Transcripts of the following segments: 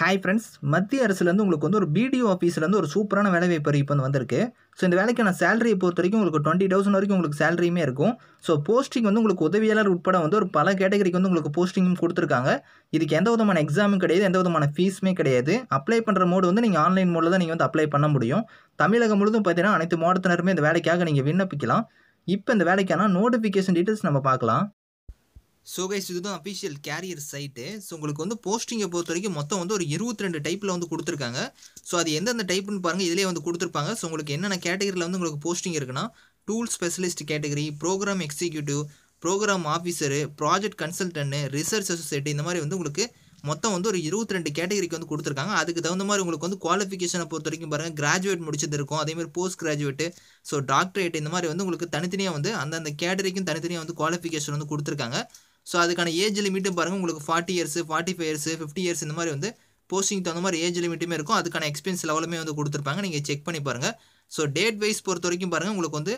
hi friends மத்திய அரசுலேருந்து உங்களுக்கு வந்து ஒரு பிடிஓ ஆஃபீஸ்லேருந்து ஒரு சூப்பரான வேலை வாய்ப்பு இப்போ வந்து வந்திருக்கு ஸோ இந்த வேலைக்கான சேலரியை பொறுத்த வரைக்கும் உங்களுக்கு டுவெண்ட்டி தௌசண்ட் வரைக்கும் உங்களுக்கு சேலரியுமே இருக்கும் ஸோ போஸ்டிங் வந்து உங்களுக்கு உதவியாளர் உட்பட வந்து ஒரு பல கேட்டகரிக்கு வந்து உங்களுக்கு போஸ்டிங்கும் கொடுத்துருக்காங்க இதுக்கு எந்த விதமான எக்ஸாமும் கிடையாது எந்த விதமான ஃபீஸுமே கிடையாது அப்ளை பண்ணுற மோடு வந்து நீங்கள் ஆன்லைன் மோடில் தான் நீங்கள் வந்து அப்ளை பண்ண முடியும் தமிழகம் முழுதும் பார்த்தீங்கன்னா அனைத்து மாவட்டத்தினருமே இந்த வேலைக்காக நீங்கள் விண்ணப்பிக்கலாம் இப்போ இந்த வேலைக்கான நோட்டிஃபிகேஷன் டீட்டெயில்ஸ் நம்ம பார்க்கலாம் ஸோ கைஸ் இதுதான் அஃபிஷியல் கேரியர் சைட்டு ஸோ உங்களுக்கு வந்து போஸ்டிங்கை பொறுத்த வரைக்கும் மொத்தம் வந்து ஒரு இருபத்தி ரெண்டு டைப்பில் வந்து கொடுத்துருக்காங்க ஸோ அது எந்தெந்த டைப்புன்னு பாருங்கள் இதிலே வந்து கொடுத்துருப்பாங்க ஸோ உங்களுக்கு என்னென்ன கேட்டகரியில் வந்து உங்களுக்கு போஸ்டிங் இருக்குன்னா tool specialist category programme executive programme officer project consultant research associate இந்த மாதிரி வந்து உங்களுக்கு மொத்தம் வந்து ஒரு இருபத்தி ரெண்டு கேட்டகரிக்கு வந்து கொடுத்துருக்காங்க அதுக்கு தகுந்த மாதிரி உங்களுக்கு வந்து குவாலிஃபிகேஷனை பொறுத்த வரைக்கும் பாருங்கள் கிராஜுவேட் முடிச்சது இருக்கும் அதேமாதிரி போஸ்ட் கிராஜுவேட்டு ஸோ டாக்டரேட் இந்த மாதிரி வந்து உங்களுக்கு தனித்தனியாக வந்து அந்தந்த கேட்டகரிக்கும் தனித்தனியாக வந்து குவாலிஃபிகேஷன் வந்து கொடுத்துருக்காங்க ஸோ அதுக்கான ஏஜ் லிமிட்டும் பாருங்கள் உங்களுக்கு forty years forty five years fifty years இந்த மாதிரி வந்து போஸ்டிங் தகுந்த மாதிரி ஏஜ் லிமிட்டுமே இருக்கும் அதுக்கான எக்ஸ்பீரியன்ஸ் லெவலுமே வந்து கொடுத்துருப்பாங்க நீங்கள் செக் பண்ணி பாருங்கள் ஸோ டேட் வைஸ் பொறுத்த வரைக்கும் பாருங்கள் உங்களுக்கு வந்து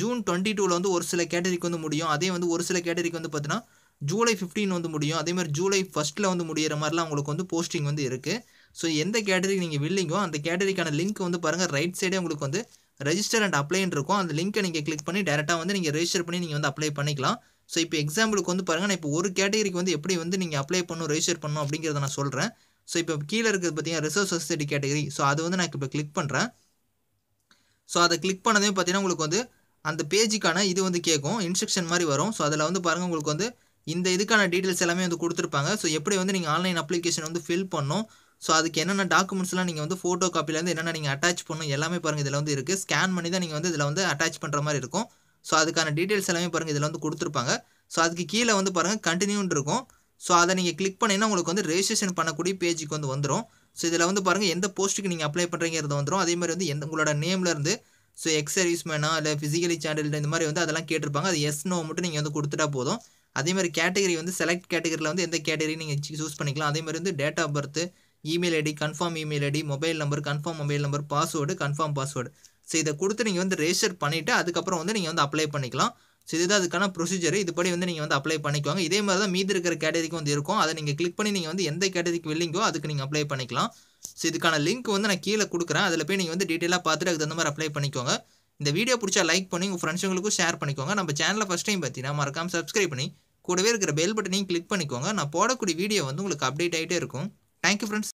ஜூன் டுவெண்ட்டி டூவில் வந்து ஒரு சில கேட்டரிக்கு வந்து முடியும் அதே வந்து ஒரு சில கேட்டரிக்கு வந்து பார்த்தீங்கன்னா ஜூலை ஃபிஃப்டீன் வந்து முடியும் அதேமாதிரி ஜூலை ஃபஸ்ட்டில் வந்து முடிகிற மாதிரிலாம் உங்களுக்கு வந்து போஸ்டிங் வந்து இருக்குது ஸோ எந்த கேட்டரி நீங்கள் வில்லிங்கோ அந்த கேட்டரிக்கான லிங்க் வந்து பாருங்கள் ரைட் சைடே உங்களுக்கு வந்து ரெஜிஸ்டர் அண்ட் அப்ளைன்னு இருக்கும் அந்த லிங்க்கை நீங்கள் கிளிக் பண்ணி டேரெக்டாக வந்து நீங்கள் ரெஜிஸ்டர் பண்ணி நீங்கள் வந்து அப்ளை பண்ணிக்கலாம் ஸோ இப்போ எக்ஸாம்பிளுக்கு வந்து பாருங்கள் நான் இப்போ ஒரு கேட்டகரிக்கு வந்து எப்படி வந்து நீங்கள் அப்ளை பண்ணணும் ரெஜிஸ்டர் பண்ணும் அப்படிங்கிறத நான் சொல்கிறேன் ஸோ இப்போ கீழே இருக்கிறது பார்த்தீங்கன்னா ரிசர்ச் சொசைட்டி கேட்டகரி ஸோ அதை வந்து நான் இப்போ கிளிக் பண்ணுறேன் ஸோ அதை கிளிக் பண்ணதே பார்த்தீங்கன்னா உங்களுக்கு வந்து அந்த பேஜுக்கான இது வந்து கேட்கும் இன்ஸ்ட்ரக்ஷன் மாதிரி வரும் ஸோ அதில் வந்து பாருங்கள் உங்களுக்கு வந்து இந்த இதுக்கான டீட்டெயில்ஸ் எல்லாமே வந்து கொடுத்துருப்பாங்க ஸோ எப்படி வந்து நீங்கள் ஆன்லைன் அப்ளிகேஷன் வந்து ஃபில் பண்ணும் ஸோ அதுக்கு என்னென்ன டாக்குமெண்ட்ஸ்லாம் நீங்கள் வந்து ஃபோட்டோ காப்பிலேருந்து என்னென்ன நீங்கள் அட்டாச் பண்ணணும் எல்லாமே பாருங்கள் இதில் வந்து இருக்குது ஸ்கேன் பண்ணி தான் நீங்கள் வந்து இதில் வந்து அட்டாச் பண்ணுற மாதிரி இருக்கும் ஸோ அதுக்கான டீட்டெயில்ஸ் எல்லாமே பாருங்கள் இதில் வந்து கொடுத்துருப்பாங்க ஸோ அதுக்கு கீழே வந்து பாருங்கள் கண்டினியூன் இருக்கும் ஸோ அதை நீங்கள் கிளிக் பண்ணிங்கன்னா உங்களுக்கு வந்து ரெஜிஸ்ட்ரேஷன் பண்ணக்கூடிய பேஜுக்கு வந்து வந்துடும் ஸோ இதில் வந்து பாருங்கள் எந்த போஸ்ட்டுக்கு நீங்கள் அப்ளை பண்ணுறீங்கிறது வந்துடும் அதேமாதிரி வந்து எந்த உங்களோட நேம்லேருந்து ஸோ எக்ஸ் சர்வீஸ் மேனா இல்லை ஃபிசிக்கலி சேனல் இந்த மாதிரி வந்து அதெல்லாம் கேட்டிருப்பாங்க அது எஸ் நோ மட்டும் நீங்கள் வந்து கொடுத்துட்டா போதும் அதேமாதிரி கேட்டகரி வந்து செலக்ட் கேட்டகரியில் வந்து எந்த கேட்டகரி நீங்கள் சூஸ் பண்ணிக்கலாம் அதேமாதிரி வந்து date of birth email ID confirm email ID mobile number confirm mobile number password confirm password so இதை கொடுத்து நீங்கள் வந்து ரெஜிஸ்டர் பண்ணிவிட்டு அதுக்கப்புறம் வந்து நீங்கள் வந்து அப்ளை பண்ணிக்கலாம் ஸோ இதுதான் அதுக்கான ப்ரொசீஜர் இதுபடி வந்து நீங்கள் வந்து அப்ளை பண்ணிக்குவாங்க இதே மாதிரி தான் மீதி இருக்கிற கேட்டகரிக்கு வந்து இருக்கும் அதை நீங்கள் கிளிக் பண்ணி நீங்கள் வந்து எந்த கேட்டகரிக்கு வில்லிங்கோ அதுக்கு நீங்கள் அப்ளை பண்ணிக்கலாம் ஸோ இதுக்கான லிங்க் வந்து நான் கீழே கொடுக்குறேன் அதில் போய் நீங்கள் வந்து டீட்டெயிலாக பார்த்துட்டு அதுக்கு தகுந்த மாதிரி அப்ளை பண்ணிக்கோங்க இந்த வீடியோ பிடிச்சா லைக் பண்ணி உங்கள் ஃப்ரெண்ட்ஸுங்களுக்கும் ஷேர் பண்ணிக்கோங்க நம்ம சேனலை ஃபஸ்ட் டைம் பார்த்தீங்கன்னா மறக்காமல் சப்ஸ்கிரைப் பண்ணி கூடவே இருக்கிற பெல் பட்டனையும் கிளிக் பண்ணிக்கோங்க நான் போடக்கூடிய வீடியோ வந்து உங்களுக்கு அப்டேட் ஆகிட்டே இருக்கும் தேங்க்யூ ஃப்ரெண்ட்ஸ்